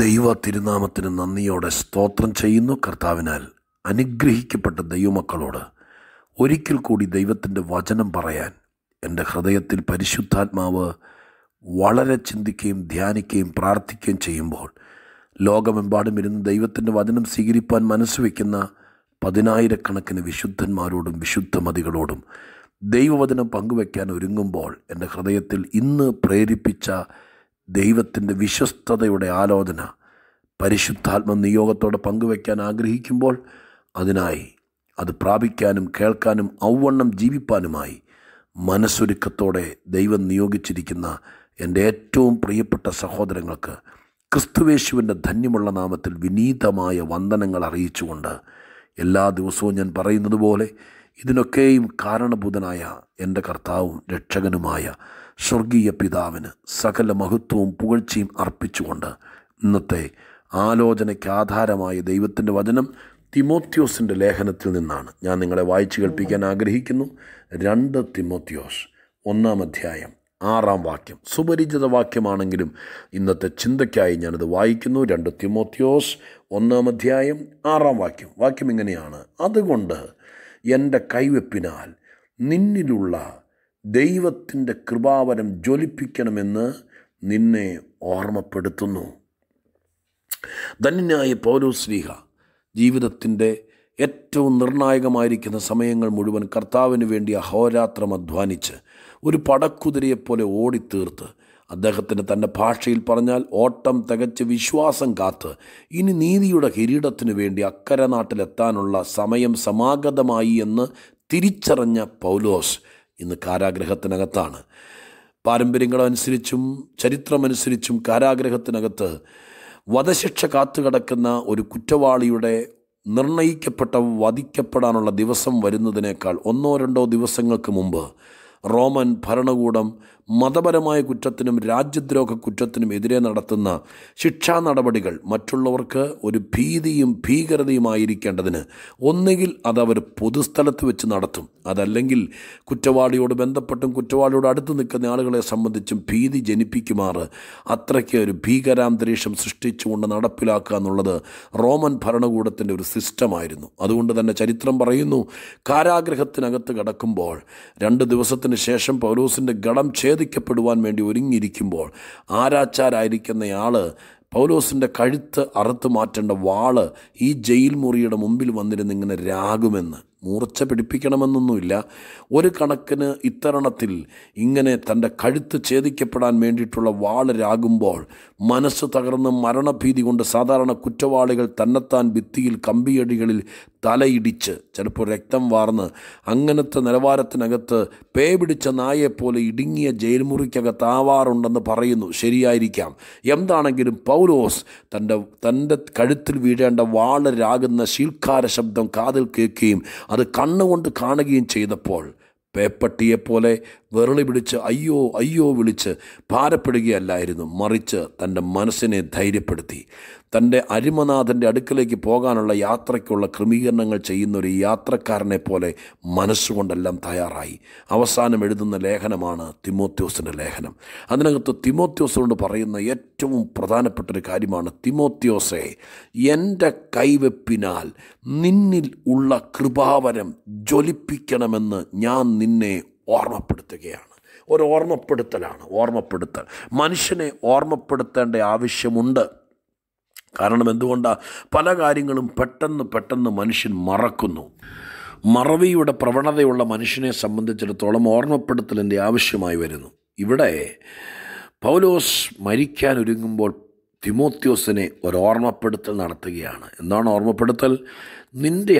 ദൈവ തിരുനാമത്തിന് നന്ദിയോടെ സ്തോത്രം ചെയ്യുന്നു കർത്താവിനാൽ അനുഗ്രഹിക്കപ്പെട്ട ദൈവമക്കളോട് ഒരിക്കൽ കൂടി ദൈവത്തിൻ്റെ വചനം പറയാൻ എൻ്റെ ഹൃദയത്തിൽ പരിശുദ്ധാത്മാവ് വളരെ ചിന്തിക്കുകയും ധ്യാനിക്കുകയും പ്രാർത്ഥിക്കുകയും ചെയ്യുമ്പോൾ ലോകമെമ്പാടും ഇരുന്ന് ദൈവത്തിൻ്റെ വചനം സ്വീകരിപ്പാൻ മനസ്സുവെക്കുന്ന പതിനായിരക്കണക്കിന് വിശുദ്ധന്മാരോടും വിശുദ്ധമതികളോടും ദൈവവചനം പങ്കുവെക്കാൻ ഒരുങ്ങുമ്പോൾ എൻ്റെ ഹൃദയത്തിൽ ഇന്ന് പ്രേരിപ്പിച്ച ദൈവത്തിൻ്റെ വിശ്വസ്തതയുടെ ആലോചന പരിശുദ്ധാത്മ നിയോഗത്തോടെ പങ്കുവയ്ക്കാൻ ആഗ്രഹിക്കുമ്പോൾ അതിനായി അത് പ്രാപിക്കാനും കേൾക്കാനും ഔവണ്ണം ജീവിപ്പാനുമായി മനസ്സൊരുക്കത്തോടെ ദൈവം നിയോഗിച്ചിരിക്കുന്ന എൻ്റെ ഏറ്റവും പ്രിയപ്പെട്ട സഹോദരങ്ങൾക്ക് ക്രിസ്തുവേശുവിൻ്റെ ധന്യമുള്ള നാമത്തിൽ വിനീതമായ വന്ദനങ്ങൾ അറിയിച്ചുകൊണ്ട് എല്ലാ ദിവസവും ഞാൻ പറയുന്നത് പോലെ ഇതിനൊക്കെയും കാരണഭൂതനായ എൻ്റെ കർത്താവും രക്ഷകനുമായ സ്വർഗീയ പിതാവിന് സകല മഹത്വവും പുകഴ്ചയും അർപ്പിച്ചുകൊണ്ട് ഇന്നത്തെ ആലോചനയ്ക്ക് ആധാരമായ ദൈവത്തിൻ്റെ വചനം തിമോത്യോസിൻ്റെ ലേഖനത്തിൽ നിന്നാണ് ഞാൻ നിങ്ങളെ വായിച്ചു കേൾപ്പിക്കാൻ ആഗ്രഹിക്കുന്നു രണ്ട് തിമോത്യോസ് ഒന്നാം അധ്യായം ആറാം വാക്യം സുപരിചിത വാക്യമാണെങ്കിലും ഇന്നത്തെ ചിന്തയ്ക്കായി ഞാനത് വായിക്കുന്നു രണ്ട് തിമോത്യോസ് ഒന്നാം അധ്യായം ആറാം വാക്യം വാക്യം ഇങ്ങനെയാണ് അതുകൊണ്ട് എൻ്റെ കൈവെപ്പിനാൽ നിന്നിലുള്ള ദൈവത്തിൻ്റെ കൃപാവരം ജ്വലിപ്പിക്കണമെന്ന് നിന്നെ ഓർമ്മപ്പെടുത്തുന്നു ധന്യനായ പൗലോസ്ലീഹ ജീവിതത്തിൻ്റെ ഏറ്റവും നിർണായകമായിരിക്കുന്ന സമയങ്ങൾ മുഴുവൻ കർത്താവിന് വേണ്ടി അഹോരാത്രം അധ്വാനിച്ച് ഒരു പടക്കുതിരയെപ്പോലെ ഓടിത്തീർത്ത് അദ്ദേഹത്തിന് തൻ്റെ ഭാഷയിൽ പറഞ്ഞാൽ ഓട്ടം തികച്ച് വിശ്വാസം കാത്ത് ഇനി നീതിയുടെ കിരീടത്തിനു വേണ്ടി അക്കരെ സമയം സമാഗതമായി എന്ന് തിരിച്ചറിഞ്ഞ പൗലോസ് ഇന്ന് കാരാഗ്രഹത്തിനകത്താണ് പാരമ്പര്യങ്ങളനുസരിച്ചും ചരിത്രമനുസരിച്ചും കാരാഗ്രഹത്തിനകത്ത് വധശിക്ഷ കാത്തുകിടക്കുന്ന ഒരു കുറ്റവാളിയുടെ നിർണയിക്കപ്പെട്ട വധിക്കപ്പെടാനുള്ള ദിവസം വരുന്നതിനേക്കാൾ ഒന്നോ രണ്ടോ ദിവസങ്ങൾക്ക് മുമ്പ് റോമൻ ഭരണകൂടം മതപരമായ കുറ്റത്തിനും രാജ്യദ്രോഹ കുറ്റത്തിനും എതിരെ നടത്തുന്ന ശിക്ഷാ നടപടികൾ മറ്റുള്ളവർക്ക് ഒരു ഭീതിയും ഭീകരതയുമായിരിക്കേണ്ടതിന് ഒന്നുകിൽ അതവർ പൊതുസ്ഥലത്ത് വെച്ച് നടത്തും അതല്ലെങ്കിൽ കുറ്റവാളിയോട് ബന്ധപ്പെട്ടും കുറ്റവാളിയോട് അടുത്ത് നിൽക്കുന്ന ആളുകളെ സംബന്ധിച്ചും ഭീതി ജനിപ്പിക്കുമാറ് അത്രയ്ക്ക് ഒരു ഭീകരാന്തരീക്ഷം സൃഷ്ടിച്ചുകൊണ്ട് നടപ്പിലാക്കുക എന്നുള്ളത് റോമൻ ഭരണകൂടത്തിൻ്റെ ഒരു സിസ്റ്റമായിരുന്നു അതുകൊണ്ട് തന്നെ ചരിത്രം പറയുന്നു കാരാഗ്രഹത്തിനകത്ത് കിടക്കുമ്പോൾ രണ്ട് ദിവസത്തിന് ശേഷം പൗലോസിൻ്റെ ഗടം ചേർ ഛേദിക്കപ്പെടുവാൻ വേണ്ടി ഒരുങ്ങിയിരിക്കുമ്പോൾ ആരാച്ചാരായിരിക്കുന്നയാൾ പൗലോസിൻ്റെ കഴുത്ത് അറുത്ത് മാറ്റേണ്ട വാള് ഈ ജയിൽ മുറിയുടെ മുമ്പിൽ വന്നിരുന്ന് ഇങ്ങനെ രാകുമെന്ന് മൂർച്ച പിടിപ്പിക്കണമെന്നൊന്നുമില്ല ഒരു കണക്കിന് ഇത്തരണത്തിൽ ഇങ്ങനെ തൻ്റെ കഴുത്ത് ഛേദിക്കപ്പെടാൻ വേണ്ടിയിട്ടുള്ള വാള് രാകുമ്പോൾ മനസ്സ് തകർന്ന് മരണഭീതി കൊണ്ട് സാധാരണ കുറ്റവാളികൾ തന്നെത്താൻ ഭിത്തിയിൽ കമ്പിയടികളിൽ തലയിടിച്ച് ചിലപ്പോൾ രക്തം വാർന്ന് അങ്ങനത്തെ നിലവാരത്തിനകത്ത് പേ പിടിച്ച നായെപ്പോലെ ഇടുങ്ങിയ ജയിൽമുറിക്കകത്ത് ആവാറുണ്ടെന്ന് പറയുന്നു ശരിയായിരിക്കാം എന്താണെങ്കിലും പൗലോസ് തൻ്റെ തൻ്റെ കഴുത്തിൽ വീഴേണ്ട വാളരാകുന്ന ശീൽക്കാര ശബ്ദം കാതിൽ കേൾക്കുകയും അത് കണ്ണുകൊണ്ട് കാണുകയും ചെയ്തപ്പോൾ പേപ്പട്ടിയെപ്പോലെ വെറുളി പിടിച്ച് അയ്യോ അയ്യോ വിളിച്ച് ഭാരപ്പെടുകയല്ലായിരുന്നു മറിച്ച് തൻ്റെ മനസ്സിനെ ധൈര്യപ്പെടുത്തി തൻ്റെ അരിമനാഥൻ്റെ അടുക്കലേക്ക് പോകാനുള്ള യാത്രയ്ക്കുള്ള ക്രമീകരണങ്ങൾ ചെയ്യുന്ന ഒരു യാത്രക്കാരനെ പോലെ മനസ്സുകൊണ്ടെല്ലാം തയ്യാറായി അവസാനം എഴുതുന്ന ലേഖനമാണ് തിമോത്യോസിൻ്റെ ലേഖനം അതിനകത്ത് തിമോത്യോസിനോട് പറയുന്ന ഏറ്റവും പ്രധാനപ്പെട്ട ഒരു കാര്യമാണ് തിമോത്യോസെ എൻ്റെ കൈവെപ്പിനാൽ നിന്നിൽ ഉള്ള കൃപാവരം ജ്വലിപ്പിക്കണമെന്ന് ഞാൻ നിന്നെ ഓർമ്മപ്പെടുത്തുകയാണ് ഒരു ഓർമ്മപ്പെടുത്തലാണ് ഓർമ്മപ്പെടുത്തൽ മനുഷ്യനെ ഓർമ്മപ്പെടുത്തേണ്ട ആവശ്യമുണ്ട് കാരണം എന്തുകൊണ്ടാണ് പല കാര്യങ്ങളും പെട്ടെന്ന് പെട്ടെന്ന് മനുഷ്യൻ മറക്കുന്നു മറവിയുടെ പ്രവണതയുള്ള മനുഷ്യനെ സംബന്ധിച്ചിടത്തോളം ഓർമ്മപ്പെടുത്തലിൻ്റെ ആവശ്യമായി വരുന്നു ഇവിടെ പൗലോസ് മരിക്കാൻ ഒരുങ്ങുമ്പോൾ തിമോത്യോസിനെ ഒരു ഓർമ്മപ്പെടുത്തൽ നടത്തുകയാണ് എന്താണ് ഓർമ്മപ്പെടുത്തൽ നിൻ്റെ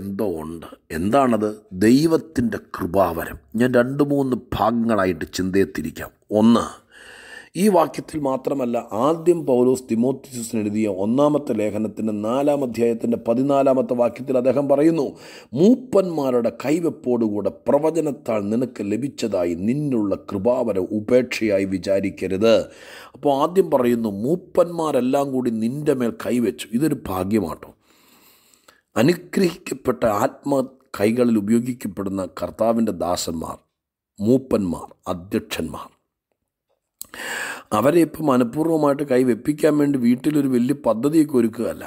എന്തോ ഉണ്ട് എന്താണത് ദൈവത്തിൻ്റെ കൃപാവരം ഞാൻ രണ്ട് മൂന്ന് ഭാഗങ്ങളായിട്ട് ചിന്തയെത്തിരിക്കാം ഒന്ന് ഈ വാക്യത്തിൽ മാത്രമല്ല ആദ്യം പൗലോസ് തിമോത്തിസിന് എഴുതിയ ഒന്നാമത്തെ ലേഖനത്തിൻ്റെ നാലാം അധ്യായത്തിൻ്റെ പതിനാലാമത്തെ വാക്യത്തിൽ അദ്ദേഹം പറയുന്നു മൂപ്പന്മാരുടെ കൈവെപ്പോടുകൂടെ പ്രവചനത്താൽ നിനക്ക് ലഭിച്ചതായി നിന്നുള്ള കൃപാവര ഉപേക്ഷയായി വിചാരിക്കരുത് അപ്പോൾ ആദ്യം പറയുന്നു മൂപ്പന്മാരെല്ലാം കൂടി നിൻ്റെ മേൽ കൈവച്ചു ഇതൊരു ഭാഗ്യമാട്ടോ അനുഗ്രഹിക്കപ്പെട്ട ആത്മ കൈകളിൽ ഉപയോഗിക്കപ്പെടുന്ന കർത്താവിൻ്റെ ദാസന്മാർ മൂപ്പന്മാർ അധ്യക്ഷന്മാർ അവരെ ഇപ്പം മനഃപൂർവ്വമായിട്ട് കൈവെപ്പിക്കാൻ വേണ്ടി വീട്ടിലൊരു വലിയ പദ്ധതിയൊക്കെ ഒരുക്കുകയല്ല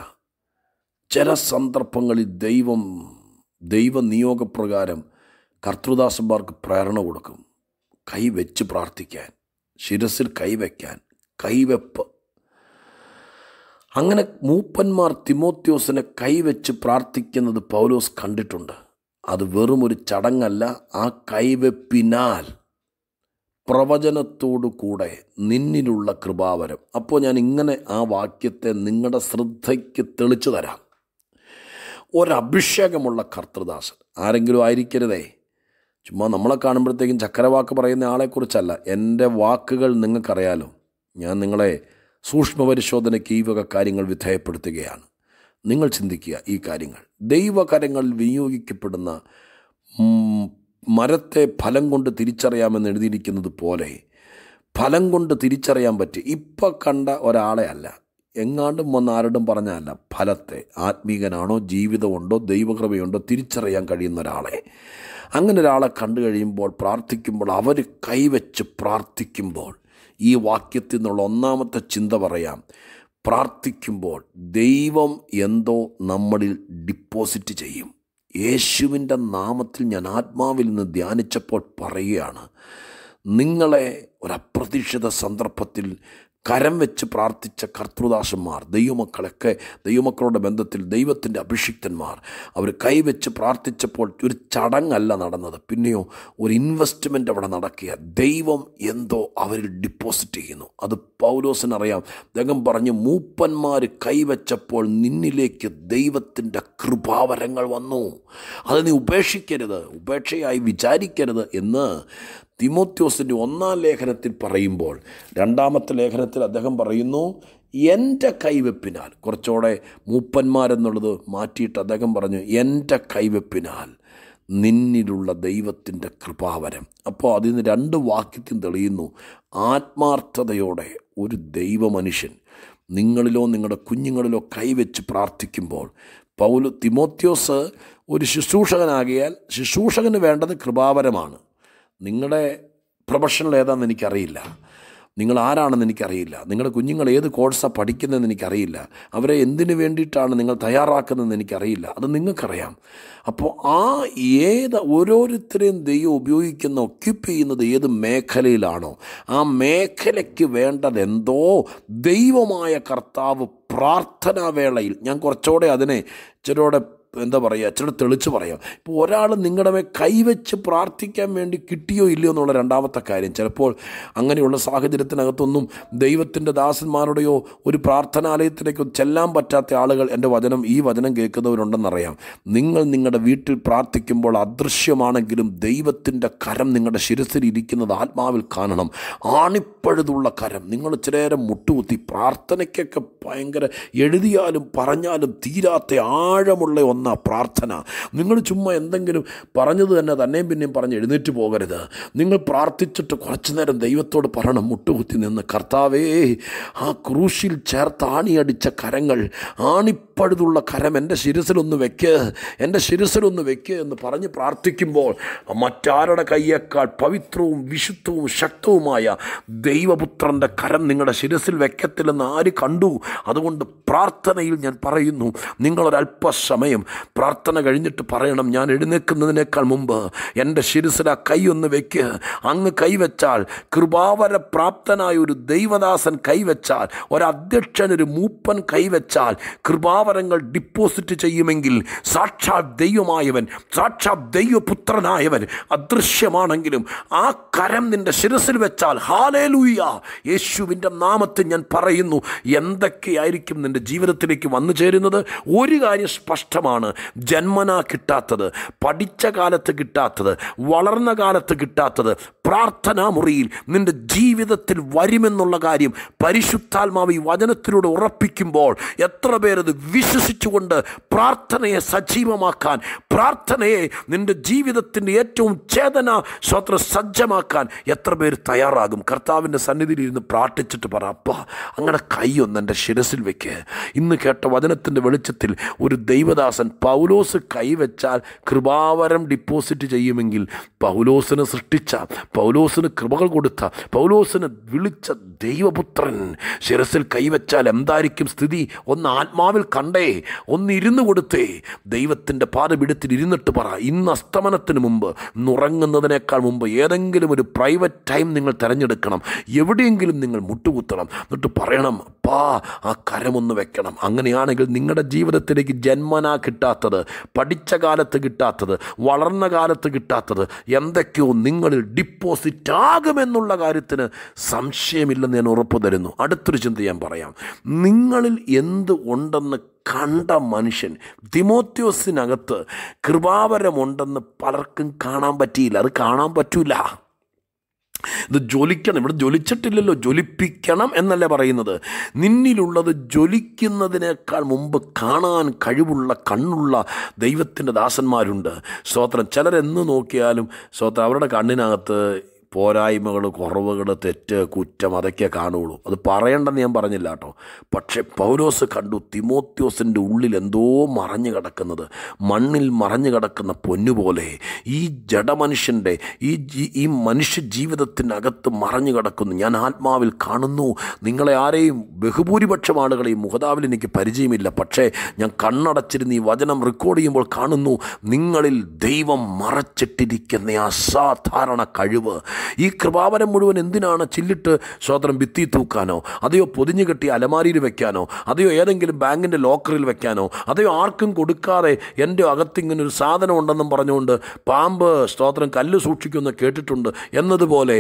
ചില സന്ദർഭങ്ങളിൽ ദൈവം ദൈവ നിയോഗപ്രകാരം കർത്തൃദാസന്മാർക്ക് പ്രേരണ കൊടുക്കും കൈവെച്ച് പ്രാർത്ഥിക്കാൻ ശിരസിൽ കൈവയ്ക്കാൻ കൈവെപ്പ് അങ്ങനെ മൂപ്പന്മാർ തിമോത്യോസിനെ കൈവെച്ച് പ്രാർത്ഥിക്കുന്നത് പൗലോസ് കണ്ടിട്ടുണ്ട് അത് വെറും ഒരു ചടങ്ങല്ല ആ കൈവെപ്പിനാൽ പ്രവചനത്തോടു കൂടെ നിന്നിലുള്ള കൃപാവരം അപ്പോൾ ഞാൻ ഇങ്ങനെ ആ വാക്യത്തെ നിങ്ങളുടെ ശ്രദ്ധയ്ക്ക് തെളിച്ചു തരാം ഒരഭിഷേകമുള്ള കർത്തൃദാസൻ ആരെങ്കിലും ആയിരിക്കരുതേ ചുമ്മാ നമ്മളെ കാണുമ്പോഴത്തേക്കും ചക്രവാക്ക് പറയുന്ന ആളെക്കുറിച്ചല്ല എൻ്റെ വാക്കുകൾ നിങ്ങൾക്കറിയാലോ ഞാൻ നിങ്ങളെ സൂക്ഷ്മ പരിശോധനയ്ക്ക് ഈ വക കാര്യങ്ങൾ വിധേയപ്പെടുത്തുകയാണ് നിങ്ങൾ ചിന്തിക്കുക ഈ കാര്യങ്ങൾ ദൈവകരങ്ങളിൽ വിനിയോഗിക്കപ്പെടുന്ന മരത്തെ ഫലം കൊണ്ട് തിരിച്ചറിയാമെന്ന് എഴുതിയിരിക്കുന്നത് പോലെ ഫലം കൊണ്ട് തിരിച്ചറിയാൻ പറ്റി ഇപ്പം കണ്ട ഒരാളെ അല്ല എങ്ങാണ്ടും വന്ന് ആരോടും പറഞ്ഞല്ല ഫലത്തെ ആത്മീകനാണോ ജീവിതമുണ്ടോ ദൈവകൃപയുണ്ടോ തിരിച്ചറിയാൻ കഴിയുന്ന ഒരാളെ അങ്ങനെ ഒരാളെ കണ്ടു കഴിയുമ്പോൾ പ്രാർത്ഥിക്കുമ്പോൾ അവർ കൈവച്ച് പ്രാർത്ഥിക്കുമ്പോൾ ഈ വാക്യത്തിൽ നിന്നുള്ള ഒന്നാമത്തെ ചിന്ത പറയാം പ്രാർത്ഥിക്കുമ്പോൾ ദൈവം എന്തോ നമ്മളിൽ ഡിപ്പോസിറ്റ് ചെയ്യും യേശുവിൻ്റെ നാമത്തിൽ ഞാൻ ആത്മാവിൽ നിന്ന് ധ്യാനിച്ചപ്പോൾ പറയുകയാണ് നിങ്ങളെ ഒരപ്രതീക്ഷിത സന്ദർഭത്തിൽ കരം വെച്ച് പ്രാർത്ഥിച്ച കർത്തൃദാസന്മാർ ദൈവമക്കളൊക്കെ ദൈവമക്കളുടെ ബന്ധത്തിൽ ദൈവത്തിൻ്റെ അഭിഷിക്തന്മാർ അവർ കൈവച്ച് പ്രാർത്ഥിച്ചപ്പോൾ ഒരു ചടങ്ങല്ല നടന്നത് പിന്നെയോ ഒരു ഇൻവെസ്റ്റ്മെൻ്റ് അവിടെ നടക്കുക ദൈവം എന്തോ അവരിൽ ഡിപ്പോസിറ്റ് ചെയ്യുന്നു അത് പൗലോസിനറിയാം അദ്ദേഹം പറഞ്ഞു മൂപ്പന്മാർ കൈവച്ചപ്പോൾ നിന്നിലേക്ക് ദൈവത്തിൻ്റെ കൃപാവരങ്ങൾ വന്നു അത് നീ ഉപേക്ഷിക്കരുത് ഉപേക്ഷയായി വിചാരിക്കരുത് എന്ന് തിമോത്യോസിൻ്റെ ഒന്നാം ലേഖനത്തിൽ പറയുമ്പോൾ രണ്ടാമത്തെ ലേഖനത്തിൽ അദ്ദേഹം പറയുന്നു എൻ്റെ കൈവെപ്പിനാൽ കുറച്ചുകൂടെ മൂപ്പന്മാരെന്നുള്ളത് മാറ്റിയിട്ട് അദ്ദേഹം പറഞ്ഞു എൻ്റെ കൈവെപ്പിനാൽ നിന്നിലുള്ള ദൈവത്തിൻ്റെ കൃപാവരം അപ്പോൾ അതിൽ നിന്ന് രണ്ട് വാക്യത്തിന് തെളിയുന്നു ആത്മാർത്ഥതയോടെ ഒരു ദൈവമനുഷ്യൻ നിങ്ങളിലോ നിങ്ങളുടെ കുഞ്ഞുങ്ങളിലോ കൈവച്ച് പ്രാർത്ഥിക്കുമ്പോൾ പൗലു തിമോത്യോസ് ഒരു ശുശ്രൂഷകനാകിയാൽ ശുശ്രൂഷകന് വേണ്ടത് കൃപാവരമാണ് നിങ്ങളുടെ പ്രൊഫഷണൽ ഏതാണെന്ന് എനിക്കറിയില്ല നിങ്ങൾ ആരാണെന്ന് എനിക്കറിയില്ല നിങ്ങളുടെ കുഞ്ഞുങ്ങൾ ഏത് കോഴ്സാണ് പഠിക്കുന്നതെന്ന് എനിക്കറിയില്ല അവരെ എന്തിനു വേണ്ടിയിട്ടാണ് നിങ്ങൾ തയ്യാറാക്കുന്നതെന്ന് എനിക്കറിയില്ല അത് നിങ്ങൾക്കറിയാം അപ്പോൾ ആ ഏത് ഓരോരുത്തരെയും ദൈവം ഉപയോഗിക്കുന്ന ഒക്യുപ്പ് ചെയ്യുന്നത് ഏത് മേഖലയിലാണോ ആ മേഖലയ്ക്ക് വേണ്ടതെന്തോ ദൈവമായ കർത്താവ് പ്രാർത്ഥനാവേളയിൽ ഞാൻ കുറച്ചുകൂടെ അതിനെ ചിലരോടെ എന്താ പറയുക ഇച്ചിരി തെളിച്ച് പറയാം ഇപ്പോൾ ഒരാൾ നിങ്ങളുടെ കൈവച്ച് പ്രാർത്ഥിക്കാൻ വേണ്ടി കിട്ടിയോ ഇല്ലയോ എന്നുള്ള രണ്ടാമത്തെ കാര്യം ചിലപ്പോൾ അങ്ങനെയുള്ള സാഹചര്യത്തിനകത്തൊന്നും ദൈവത്തിൻ്റെ ദാസന്മാരുടെയോ ഒരു പ്രാർത്ഥനാലയത്തിലേക്കോ ചെല്ലാൻ പറ്റാത്ത ആളുകൾ എൻ്റെ വചനം ഈ വചനം കേൾക്കുന്നവരുണ്ടെന്നറിയാം നിങ്ങൾ നിങ്ങളുടെ വീട്ടിൽ പ്രാർത്ഥിക്കുമ്പോൾ അദൃശ്യമാണെങ്കിലും ദൈവത്തിൻ്റെ കരം നിങ്ങളുടെ ശിരസിൽ ഇരിക്കുന്നത് ആത്മാവിൽ കാണണം ആണിപ്പഴുതുള്ള കരം നിങ്ങൾ ചിലേരം മുട്ടുകുത്തി പ്രാർത്ഥനയ്ക്കൊക്കെ ഭയങ്കര എഴുതിയാലും പറഞ്ഞാലും തീരാത്ത ആഴമുള്ള ഒന്ന് ഉണർത്തുന്ന പ്രാർത്ഥന നിങ്ങൾ ചുമ്മാ എന്തെങ്കിലും പറഞ്ഞത് തന്നെ തന്നെയും പിന്നെയും പറഞ്ഞ് എഴുന്നേറ്റ് പോകരുത് നിങ്ങൾ പ്രാർത്ഥിച്ചിട്ട് കുറച്ചു നേരം ദൈവത്തോട് പറയണം മുട്ടുകുത്തി നിന്ന് കർത്താവേ ആ ക്രൂശിൽ ചേർത്ത് ആണിയടിച്ച കരങ്ങൾ ആണിപ്പഴുതുള്ള കരം എൻ്റെ ശിരസിലൊന്ന് വെക്ക് എൻ്റെ ശിരസിലൊന്ന് വെക്ക് എന്ന് പറഞ്ഞ് പ്രാർത്ഥിക്കുമ്പോൾ മറ്റാരുടെ കയ്യേക്കാൾ പവിത്രവും വിശുദ്ധവും ശക്തവുമായ ദൈവപുത്രൻ്റെ കരം നിങ്ങളുടെ ശിരസിൽ വെക്കത്തില്ലെന്ന് ആര് കണ്ടു അതുകൊണ്ട് പ്രാർത്ഥനയിൽ ഞാൻ പറയുന്നു നിങ്ങളൊരല്പസമയം പ്രാർത്ഥന കഴിഞ്ഞിട്ട് പറയണം ഞാൻ എഴുന്നേൽക്കുന്നതിനേക്കാൾ മുമ്പ് എൻ്റെ ശിരസിൽ ആ കൈയൊന്ന് വെക്ക് അങ്ങ് കൈവച്ചാൽ കൃപാവര പ്രാപ്തനായ ഒരു ദൈവദാസൻ കൈവച്ചാൽ ഒരധ്യക്ഷൻ ഒരു മൂപ്പൻ കൈവച്ചാൽ കൃപാവരങ്ങൾ ഡിപ്പോസിറ്റ് ചെയ്യുമെങ്കിൽ സാക്ഷാ ദൈവമായവൻ സാക്ഷാ ദൈവപുത്രനായവൻ അദൃശ്യമാണെങ്കിലും ആ കരം നിൻ്റെ ശിരസിൽ വെച്ചാൽ ഹാലേ ലൂയ്യ യേശുവിൻ്റെ നാമത്തിൽ ഞാൻ പറയുന്നു എന്തൊക്കെയായിരിക്കും നിൻ്റെ ജീവിതത്തിലേക്ക് വന്നു ചേരുന്നത് ഒരു കാര്യം സ്പഷ്ടമാണ് അനുഗ്രഹമാണ് ജന്മനാ കിട്ടാത്തത് പഠിച്ച കാലത്ത് കിട്ടാത്തത് വളർന്ന കാലത്ത് കിട്ടാത്തത് പ്രാർത്ഥനാ മുറിയിൽ നിൻ്റെ ജീവിതത്തിൽ വരുമെന്നുള്ള കാര്യം പരിശുദ്ധാത്മാവ് ഈ വചനത്തിലൂടെ ഉറപ്പിക്കുമ്പോൾ എത്ര പേരത് വിശ്വസിച്ചുകൊണ്ട് പ്രാർത്ഥനയെ സജീവമാക്കാൻ പ്രാർത്ഥനയെ നിൻ്റെ ജീവിതത്തിൻ്റെ ഏറ്റവും ചേതന സ്വത്ര സജ്ജമാക്കാൻ എത്ര പേര് തയ്യാറാകും കർത്താവിൻ്റെ സന്നിധിയിൽ ഇരുന്ന് പ്രാർത്ഥിച്ചിട്ട് പറ അപ്പ അങ്ങനെ ഒന്ന് എൻ്റെ ശിരസിൽ വെക്ക് ഇന്ന് കേട്ട വചനത്തിൻ്റെ വെളിച്ചത്തിൽ ഒരു ദൈവദാസൻ പൗലോസ് കൈവച്ചാൽ കൃപാവരം ഡിപ്പോസിറ്റ് ചെയ്യുമെങ്കിൽ പൗലോസിന് സൃഷ്ടിച്ച പൗലോസിന് കൃപകൾ കൊടുത്ത പൗലോസിന് വിളിച്ച ദൈവപുത്രൻ ശിരസിൽ കൈവച്ചാൽ എന്തായിരിക്കും സ്ഥിതി ഒന്ന് ആത്മാവിൽ കണ്ടേ ഒന്നിരുന്നു കൊടുത്തേ ദൈവത്തിൻ്റെ പാതപിടുത്തിൽ ഇരുന്നിട്ട് പറ ഇന്ന് അസ്തമനത്തിന് മുമ്പ് നുറങ്ങുന്നതിനേക്കാൾ മുമ്പ് ഏതെങ്കിലും ഒരു പ്രൈവറ്റ് ടൈം നിങ്ങൾ തിരഞ്ഞെടുക്കണം എവിടെയെങ്കിലും നിങ്ങൾ മുട്ടുകുത്തണം എന്നിട്ട് പറയണം പാ ആ കരമൊന്ന് വെക്കണം അങ്ങനെയാണെങ്കിൽ നിങ്ങളുടെ ജീവിതത്തിലേക്ക് ജന്മനാ കിട്ടും കിട്ടാത്തത് പഠിച്ച കാലത്ത് കിട്ടാത്തത് വളർന്ന കാലത്ത് കിട്ടാത്തത് എന്തൊക്കെയോ നിങ്ങളിൽ ഡിപ്പോസിറ്റ് ആകുമെന്നുള്ള കാര്യത്തിന് സംശയമില്ലെന്ന് ഞാൻ ഉറപ്പ് തരുന്നു അടുത്തൊരു ചിന്ത ഞാൻ പറയാം നിങ്ങളിൽ എന്ത് ഉണ്ടെന്ന് കണ്ട മനുഷ്യൻ തിമോത്യോസിനകത്ത് കൃപാവരമുണ്ടെന്ന് പലർക്കും കാണാൻ പറ്റിയില്ല അത് കാണാൻ പറ്റൂല ഇത് ജ്വലിക്കണം ഇവിടെ ജ്വലിച്ചിട്ടില്ലല്ലോ ജ്വലിപ്പിക്കണം എന്നല്ലേ പറയുന്നത് നിന്നിലുള്ളത് ജ്വലിക്കുന്നതിനേക്കാൾ മുമ്പ് കാണാൻ കഴിവുള്ള കണ്ണുള്ള ദൈവത്തിൻ്റെ ദാസന്മാരുണ്ട് സ്തോത്രം ചിലരെന്ന് നോക്കിയാലും സ്തോത്രം അവരുടെ കണ്ണിനകത്ത് പോരായ്മകൾ കുറവുകൾ തെറ്റ് കുറ്റം അതൊക്കെ കാണുകയുള്ളൂ അത് പറയണ്ടെന്ന് ഞാൻ പറഞ്ഞില്ല കേട്ടോ പക്ഷെ പൗലോസ് കണ്ടു തിമോത്യോസിൻ്റെ ഉള്ളിൽ എന്തോ മറഞ്ഞു കിടക്കുന്നത് മണ്ണിൽ മറഞ്ഞു കിടക്കുന്ന പൊന്നുപോലെ ഈ ജഡമനുഷ്യൻ്റെ ഈ ഈ മനുഷ്യ ജീവിതത്തിനകത്ത് മറഞ്ഞു കിടക്കുന്നു ഞാൻ ആത്മാവിൽ കാണുന്നു നിങ്ങളെ ആരെയും ബഹുഭൂരിപക്ഷം ആളുകളെയും മുഖതാവിൽ എനിക്ക് പരിചയമില്ല പക്ഷേ ഞാൻ കണ്ണടച്ചിരുന്ന് ഈ വചനം റെക്കോർഡ് ചെയ്യുമ്പോൾ കാണുന്നു നിങ്ങളിൽ ദൈവം മറച്ചിട്ടിരിക്കുന്ന അസാധാരണ കഴിവ് ഈ കൃപാവനം മുഴുവൻ എന്തിനാണ് ചില്ലിട്ട് സ്വാതന്ത്ര്യം ഭിത്തി തൂക്കാനോ അതെയോ പൊതിഞ്ഞു കെട്ടി അലമാരിയിൽ വെക്കാനോ അതെയോ ഏതെങ്കിലും ബാങ്കിൻ്റെ ലോക്കറിൽ വെക്കാനോ അതെയോ ആർക്കും കൊടുക്കാതെ എൻ്റെ ഇങ്ങനെ ഒരു സാധനം ഉണ്ടെന്നും പറഞ്ഞുകൊണ്ട് പാമ്പ് സ്തോത്രം കല്ല് സൂക്ഷിക്കുമെന്ന് കേട്ടിട്ടുണ്ട് എന്നതുപോലെ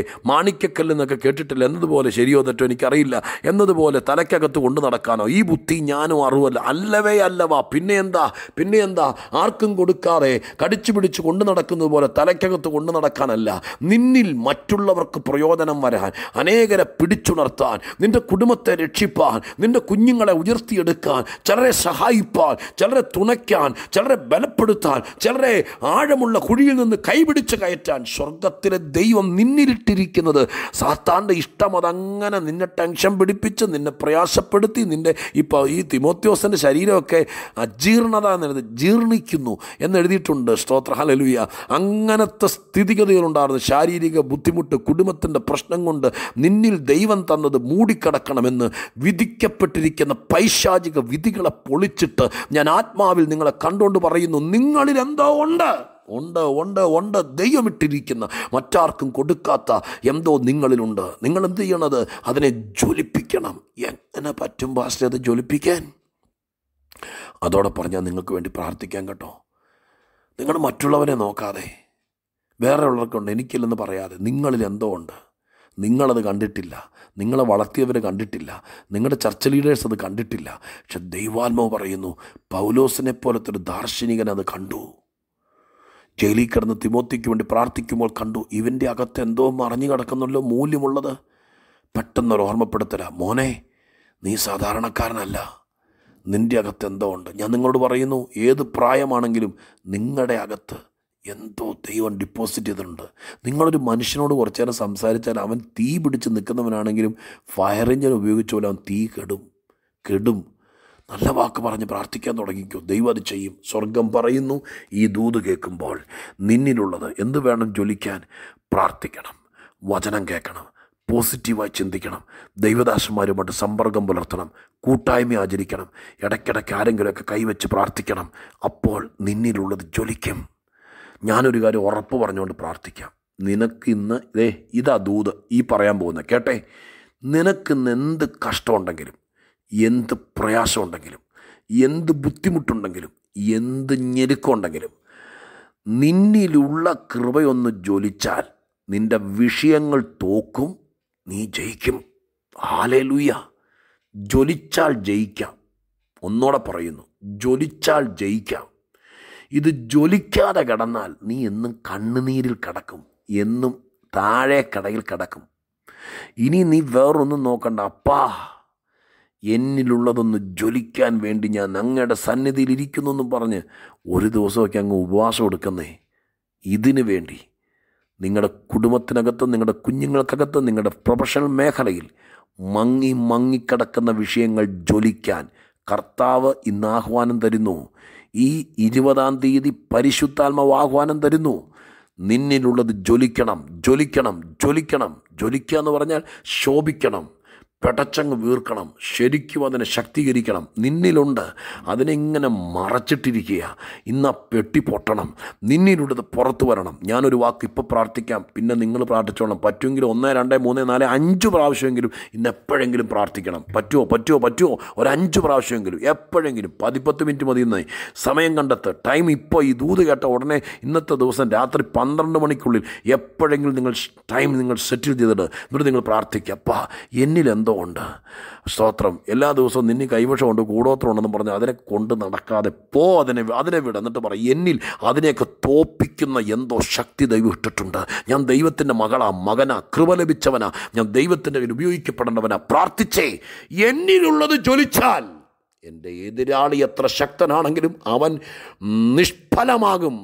എന്നൊക്കെ കേട്ടിട്ടില്ല എന്നതുപോലെ ശരിയോ തെറ്റോ എനിക്കറിയില്ല എന്നതുപോലെ തലയ്ക്കകത്ത് കൊണ്ടു നടക്കാനോ ഈ ബുദ്ധി ഞാനും അറിവല്ല അല്ലവേ അല്ലവാ പിന്നെ എന്താ പിന്നെ എന്താ ആർക്കും കൊടുക്കാതെ കടിച്ചു പിടിച്ച് കൊണ്ടു നടക്കുന്നത് പോലെ തലയ്ക്കകത്ത് കൊണ്ടു നടക്കാനല്ല നിന്നിൽ മറ്റുള്ളവർക്ക് പ്രയോജനം വരാൻ അനേകരെ പിടിച്ചുണർത്താൻ നിൻ്റെ കുടുംബത്തെ രക്ഷിപ്പാൻ നിൻ്റെ കുഞ്ഞുങ്ങളെ ഉയർത്തിയെടുക്കാൻ ചിലരെ സഹായിപ്പാൻ ചിലരെ തുണയ്ക്കാൻ ചിലരെ ബലപ്പെടുത്താൻ ചിലരെ ആഴമുള്ള കുഴിയിൽ നിന്ന് കൈപിടിച്ച് കയറ്റാൻ സ്വർഗത്തിലെ ദൈവം നിന്നിരിട്ടിരിക്കുന്നത് സാത്താൻ്റെ ഇഷ്ടം അതങ്ങനെ നിന്നെ ടെൻഷൻ പിടിപ്പിച്ച് നിന്നെ പ്രയാസപ്പെടുത്തി നിൻ്റെ ഇപ്പോൾ ഈ തിമോത്യോസിൻ്റെ ശരീരമൊക്കെ അജീർണത എന്നത് ജീർണിക്കുന്നു എന്നെഴുതിയിട്ടുണ്ട് സ്തോത്ര ഹലലുയ അങ്ങനത്തെ സ്ഥിതിഗതികളുണ്ടായിരുന്നു ശാരീരിക ബുദ്ധിമുട്ട് കുടുംബത്തിൻ്റെ പ്രശ്നം കൊണ്ട് നിന്നിൽ ദൈവം തന്നത് മൂടിക്കടക്കണമെന്ന് വിധിക്കപ്പെട്ടിരിക്കുന്ന പൈശാചിക വിധികളെ പൊളിച്ചിട്ട് ഞാൻ ആത്മാവിൽ നിങ്ങളെ കണ്ടുകൊണ്ട് പറയുന്നു നിങ്ങളിൽ എന്തോ ഉണ്ട് ഉണ്ട് ഉണ്ട് ഉണ്ട് ദൈവമിട്ടിരിക്കുന്ന മറ്റാർക്കും കൊടുക്കാത്ത എന്തോ നിങ്ങളിലുണ്ട് നിങ്ങൾ എന്ത് ചെയ്യണത് അതിനെ ജ്വലിപ്പിക്കണം എങ്ങനെ പറ്റും പാസ്റ്റേ അത് ജ്വലിപ്പിക്കാൻ അതോടെ പറഞ്ഞാൽ നിങ്ങൾക്ക് വേണ്ടി പ്രാർത്ഥിക്കാൻ കേട്ടോ നിങ്ങൾ മറ്റുള്ളവരെ നോക്കാതെ വേറെ ഉള്ളവർക്കുണ്ട് എനിക്കില്ലെന്ന് പറയാതെ നിങ്ങളിൽ എന്തോ ഉണ്ട് നിങ്ങളത് കണ്ടിട്ടില്ല നിങ്ങളെ വളർത്തിയവരെ കണ്ടിട്ടില്ല നിങ്ങളുടെ ചർച്ച ലീഡേഴ്സ് അത് കണ്ടിട്ടില്ല പക്ഷെ ദൈവാത്മാവ് പറയുന്നു പൗലോസിനെ പോലത്തെ ഒരു ദാർശനികൻ അത് കണ്ടു ജയിലിൽ കിടന്ന് തിമോത്തിക്ക് വേണ്ടി പ്രാർത്ഥിക്കുമ്പോൾ കണ്ടു ഇവൻ്റെ അകത്ത് എന്തോ മറിഞ്ഞു കിടക്കുന്നല്ലോ മൂല്യമുള്ളത് പെട്ടെന്നൊരു ഓർമ്മപ്പെടുത്തല മോനെ നീ സാധാരണക്കാരനല്ല നിൻ്റെ അകത്ത് എന്തോ ഉണ്ട് ഞാൻ നിങ്ങളോട് പറയുന്നു ഏത് പ്രായമാണെങ്കിലും നിങ്ങളുടെ അകത്ത് എന്തോ ദൈവം ഡിപ്പോസിറ്റ് ചെയ്തിട്ടുണ്ട് നിങ്ങളൊരു മനുഷ്യനോട് കുറച്ച് നേരം സംസാരിച്ചാൽ അവൻ തീ പിടിച്ച് നിൽക്കുന്നവനാണെങ്കിലും ഫയർ എഞ്ചിൻ ഉപയോഗിച്ച പോലെ അവൻ തീ കെടും കെടും നല്ല വാക്ക് പറഞ്ഞ് പ്രാർത്ഥിക്കാൻ തുടങ്ങിക്കോ ദൈവം അത് ചെയ്യും സ്വർഗം പറയുന്നു ഈ ദൂത് കേൾക്കുമ്പോൾ നിന്നിലുള്ളത് എന്ത് വേണം ജ്വലിക്കാൻ പ്രാർത്ഥിക്കണം വചനം കേൾക്കണം പോസിറ്റീവായി ചിന്തിക്കണം ദൈവദാസന്മാരുമായിട്ട് സമ്പർക്കം പുലർത്തണം കൂട്ടായ്മ ആചരിക്കണം ഇടയ്ക്കിടയ്ക്ക് ആരെങ്കിലുമൊക്കെ കൈവച്ച് പ്രാർത്ഥിക്കണം അപ്പോൾ നിന്നിലുള്ളത് ജ്വലിക്കും ഞാനൊരു കാര്യം ഉറപ്പ് പറഞ്ഞുകൊണ്ട് പ്രാർത്ഥിക്കാം നിനക്കിന്ന് ഇതേ ഇതാ ദൂത് ഈ പറയാൻ പോകുന്നത് കേട്ടെ നിനക്കിന്ന് എന്ത് കഷ്ടമുണ്ടെങ്കിലും എന്ത് പ്രയാസമുണ്ടെങ്കിലും എന്ത് ബുദ്ധിമുട്ടുണ്ടെങ്കിലും എന്ത് ഞെരുക്കമുണ്ടെങ്കിലും നിന്നിലുള്ള കൃപയൊന്ന് ജ്വലിച്ചാൽ നിൻ്റെ വിഷയങ്ങൾ തോക്കും നീ ജയിക്കും ആലേലൂയ ജ്വലിച്ചാൽ ജയിക്കാം ഒന്നോടെ പറയുന്നു ജ്വലിച്ചാൽ ജയിക്കാം ഇത് ജ്വലിക്കാതെ കടന്നാൽ നീ എന്നും കണ്ണുനീരിൽ കടക്കും എന്നും താഴെ കടയിൽ കടക്കും ഇനി നീ വേറൊന്നും നോക്കണ്ട അപ്പാ എന്നിലുള്ളതൊന്ന് ജ്വലിക്കാൻ വേണ്ടി ഞാൻ അങ്ങയുടെ സന്നിധിയിൽ ഇരിക്കുന്നു എന്ന് പറഞ്ഞ് ഒരു ദിവസമൊക്കെ അങ്ങ് ഉപവാസം എടുക്കുന്നേ ഇതിനു വേണ്ടി നിങ്ങളുടെ കുടുംബത്തിനകത്തും നിങ്ങളുടെ കുഞ്ഞുങ്ങൾക്കകത്തും നിങ്ങളുടെ പ്രൊഫഷണൽ മേഖലയിൽ മങ്ങി മങ്ങിക്കിടക്കുന്ന വിഷയങ്ങൾ ജ്വലിക്കാൻ കർത്താവ് ഇന്ന് ആഹ്വാനം തരുന്നു ഈ ഇരുപതാം തീയതി പരിശുദ്ധാത്മ ആഹ്വാനം തരുന്നു നിന്നിലുള്ളത് ജ്വലിക്കണം ജ്വലിക്കണം ജ്വലിക്കണം ജ്വലിക്കുക എന്ന് പറഞ്ഞാൽ ശോഭിക്കണം പെടച്ചങ്ങ് വീർക്കണം ശരിക്കും അതിനെ ശക്തീകരിക്കണം നിന്നിലുണ്ട് അതിനെങ്ങനെ മറച്ചിട്ടിരിക്കുക ഇന്ന് ആ പെട്ടി പൊട്ടണം നിന്നിലുള്ളത് പുറത്തു വരണം ഞാനൊരു വാക്ക് ഇപ്പോൾ പ്രാർത്ഥിക്കാം പിന്നെ നിങ്ങൾ പ്രാർത്ഥിച്ചോണം പറ്റുമെങ്കിൽ ഒന്ന് രണ്ട് മൂന്ന് നാല് അഞ്ച് പ്രാവശ്യമെങ്കിലും ഇന്ന് എപ്പോഴെങ്കിലും പ്രാർത്ഥിക്കണം പറ്റുമോ പറ്റുമോ പറ്റുമോ ഒരു അഞ്ച് പ്രാവശ്യമെങ്കിലും എപ്പോഴെങ്കിലും പതിപ്പത്ത് മിനിറ്റ് മതി ഇന്നായി സമയം കണ്ടെത്ത് ടൈം ഇപ്പോൾ ഈ ദൂത് കേട്ട ഉടനെ ഇന്നത്തെ ദിവസം രാത്രി പന്ത്രണ്ട് മണിക്കുള്ളിൽ എപ്പോഴെങ്കിലും നിങ്ങൾ ടൈം നിങ്ങൾ സെറ്റിൽ ചെയ്തിട്ട് എന്നിട്ട് നിങ്ങൾ പ്രാർത്ഥിക്കുക അപ്പാ എന്നിൽ ബന്ധമുണ്ട് സ്തോത്രം എല്ലാ ദിവസവും നിന്നെ കൈവശമുണ്ട് കൂടോത്രമുണ്ടെന്ന് പറഞ്ഞ് അതിനെ കൊണ്ട് നടക്കാതെ പോ അതിനെ അതിനെ വിട എന്നിട്ട് പറ എന്നിൽ അതിനെയൊക്കെ തോപ്പിക്കുന്ന എന്തോ ശക്തി ദൈവം ഇട്ടിട്ടുണ്ട് ഞാൻ ദൈവത്തിൻ്റെ മകളാ മകനാ കൃപ ലഭിച്ചവനാ ഞാൻ ദൈവത്തിൻ്റെ കയ്യിൽ ഉപയോഗിക്കപ്പെടേണ്ടവനാ പ്രാർത്ഥിച്ചേ എന്നിലുള്ളത് ജ്വലിച്ചാൽ എൻ്റെ എതിരാളി എത്ര ശക്തനാണെങ്കിലും അവൻ നിഷ്ഫലമാകും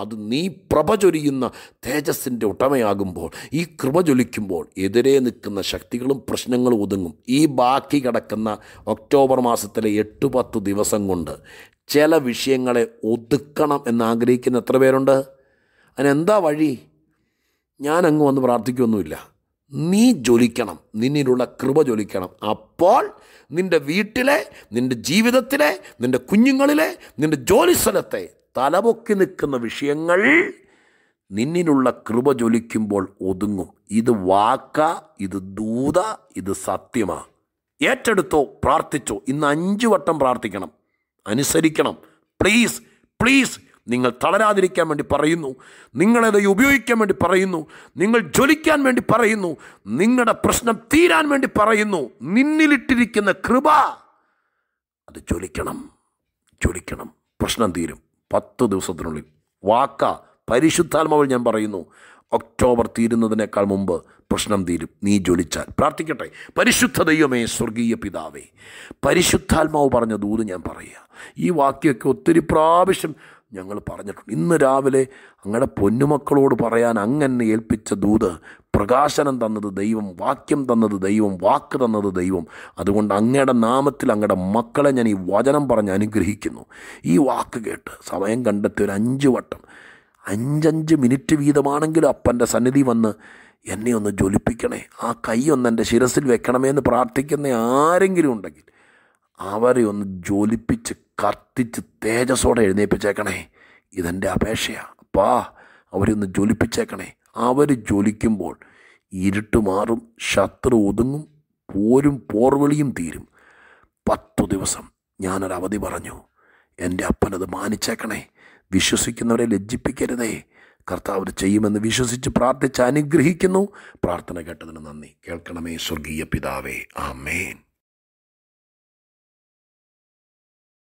അത് നീ പ്രഭ ചൊരിയുന്ന തേജസ്സിൻ്റെ ഉടമയാകുമ്പോൾ ഈ കൃപ ചൊലിക്കുമ്പോൾ എതിരെ നിൽക്കുന്ന ശക്തികളും പ്രശ്നങ്ങളും ഒതുങ്ങും ഈ ബാക്കി കിടക്കുന്ന ഒക്ടോബർ മാസത്തിലെ എട്ട് പത്ത് ദിവസം കൊണ്ട് ചില വിഷയങ്ങളെ ഒതുക്കണം എന്നാഗ്രഹിക്കുന്ന എത്ര പേരുണ്ട് അതിനെന്താ വഴി ഞാൻ അങ്ങ് വന്ന് പ്രാർത്ഥിക്കൊന്നുമില്ല നീ ജ്വലിക്കണം നിന്നിലുള്ള കൃപ ജ്വലിക്കണം അപ്പോൾ നിൻ്റെ വീട്ടിലെ നിൻ്റെ ജീവിതത്തിലെ നിൻ്റെ കുഞ്ഞുങ്ങളിലെ നിൻ്റെ ജോലിസ്ഥലത്തെ തലപൊക്കി നിൽക്കുന്ന വിഷയങ്ങൾ നിന്നിനുള്ള കൃപ ജ്വലിക്കുമ്പോൾ ഒതുങ്ങും ഇത് വാക്ക ഇത് ദൂത ഇത് സത്യമാണ് ഏറ്റെടുത്തോ പ്രാർത്ഥിച്ചോ ഇന്ന് അഞ്ചു വട്ടം പ്രാർത്ഥിക്കണം അനുസരിക്കണം പ്ലീസ് പ്ലീസ് നിങ്ങൾ തളരാതിരിക്കാൻ വേണ്ടി പറയുന്നു നിങ്ങളത് ഉപയോഗിക്കാൻ വേണ്ടി പറയുന്നു നിങ്ങൾ ജ്വലിക്കാൻ വേണ്ടി പറയുന്നു നിങ്ങളുടെ പ്രശ്നം തീരാൻ വേണ്ടി പറയുന്നു നിന്നിലിട്ടിരിക്കുന്ന കൃപ അത് ജ്വലിക്കണം ജ്വലിക്കണം പ്രശ്നം തീരും പത്ത് ദിവസത്തിനുള്ളിൽ വാക്ക പരിശുദ്ധാത്മാവിൽ ഞാൻ പറയുന്നു ഒക്ടോബർ തീരുന്നതിനേക്കാൾ മുമ്പ് പ്രശ്നം തീരും നീ ജ്വലിച്ചാൽ പ്രാർത്ഥിക്കട്ടെ പരിശുദ്ധ ദൈവമേ സ്വർഗീയ പിതാവേ പരിശുദ്ധാത്മാവ് പറഞ്ഞ ദൂത് ഞാൻ പറയുക ഈ വാക്യമൊക്കെ ഒത്തിരി പ്രാവശ്യം ഞങ്ങൾ പറഞ്ഞിട്ടുണ്ട് ഇന്ന് രാവിലെ അങ്ങയുടെ പൊന്നുമക്കളോട് പറയാൻ അങ്ങനെ ഏൽപ്പിച്ച ദൂത് പ്രകാശനം തന്നത് ദൈവം വാക്യം തന്നത് ദൈവം വാക്ക് തന്നത് ദൈവം അതുകൊണ്ട് അങ്ങയുടെ നാമത്തിൽ അങ്ങയുടെ മക്കളെ ഞാൻ ഈ വചനം പറഞ്ഞ് അനുഗ്രഹിക്കുന്നു ഈ വാക്ക് കേട്ട് സമയം കണ്ടെത്തിയ ഒരു അഞ്ച് വട്ടം അഞ്ചഞ്ച് മിനിറ്റ് വീതമാണെങ്കിലും അപ്പൻ്റെ സന്നിധി വന്ന് എന്നെ ഒന്ന് ജ്വലിപ്പിക്കണേ ആ കൈ ഒന്ന് എൻ്റെ ശിരസിൽ വെക്കണമേ എന്ന് പ്രാർത്ഥിക്കുന്ന ആരെങ്കിലും ഉണ്ടെങ്കിൽ അവരെ ഒന്ന് ജ്വലിപ്പിച്ച് കത്തിച്ച് തേജസ്സോടെ എഴുന്നേൽപ്പിച്ചേക്കണേ ഇതെൻ്റെ അപേക്ഷയാണ് അപ്പാ അവരെ ഒന്ന് ജ്വലിപ്പിച്ചേക്കണേ അവർ ജ്വലിക്കുമ്പോൾ ഇരുട്ട് മാറും ശത്രു ഒതുങ്ങും പോരും പോർവളിയും തീരും പത്തു ദിവസം ഞാനൊരു അവധി പറഞ്ഞു എൻ്റെ അപ്പനത് മാനിച്ചേക്കണേ വിശ്വസിക്കുന്നവരെ ലജ്ജിപ്പിക്കരുതേ കർത്താവ് ചെയ്യുമെന്ന് വിശ്വസിച്ച് പ്രാർത്ഥിച്ച് അനുഗ്രഹിക്കുന്നു പ്രാർത്ഥന കേട്ടതിന് നന്ദി കേൾക്കണമേ സ്വർഗീയ പിതാവേ ആമേൻ